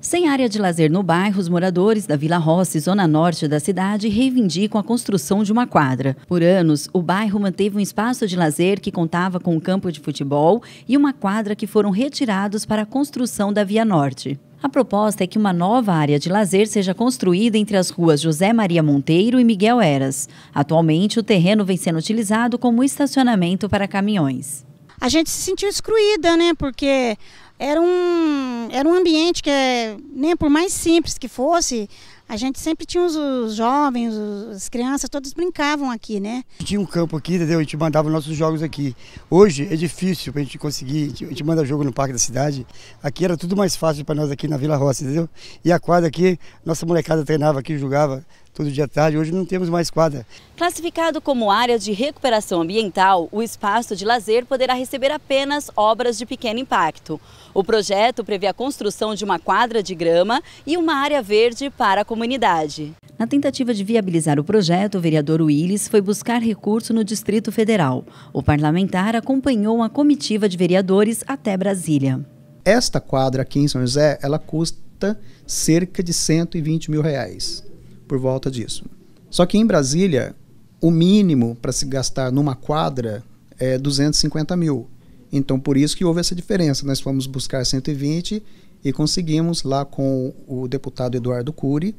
Sem área de lazer no bairro, os moradores da Vila Rossi, zona norte da cidade, reivindicam a construção de uma quadra. Por anos, o bairro manteve um espaço de lazer que contava com um campo de futebol e uma quadra que foram retirados para a construção da Via Norte. A proposta é que uma nova área de lazer seja construída entre as ruas José Maria Monteiro e Miguel Eras. Atualmente, o terreno vem sendo utilizado como estacionamento para caminhões. A gente se sentiu excluída, né? Porque era um, era um ambiente que, é, nem por mais simples que fosse, a gente sempre tinha os, os jovens, os, as crianças, todos brincavam aqui, né? Tinha um campo aqui, entendeu? A gente mandava nossos jogos aqui. Hoje é difícil para a gente conseguir, a gente manda jogo no Parque da Cidade. Aqui era tudo mais fácil para nós aqui na Vila Roça, entendeu? E a quadra aqui, nossa molecada treinava aqui, jogava, todo dia à tarde. Hoje não temos mais quadra. Classificado como área de recuperação ambiental, o espaço de lazer poderá receber apenas obras de pequeno impacto. O projeto prevê a construção de uma quadra de grama e uma área verde para a comunidade. Na tentativa de viabilizar o projeto, o vereador Willis foi buscar recurso no Distrito Federal. O parlamentar acompanhou uma comitiva de vereadores até Brasília. Esta quadra aqui em São José, ela custa cerca de 120 mil reais por volta disso. Só que em Brasília, o mínimo para se gastar numa quadra é 250 mil. Então, por isso que houve essa diferença. Nós fomos buscar 120 e conseguimos, lá com o deputado Eduardo Cury,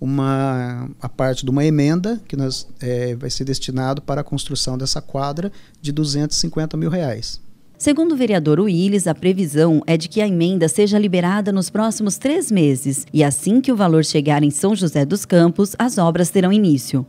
uma, a parte de uma emenda que nós, é, vai ser destinado para a construção dessa quadra de 250 mil reais. Segundo o vereador Willis, a previsão é de que a emenda seja liberada nos próximos três meses e assim que o valor chegar em São José dos Campos, as obras terão início.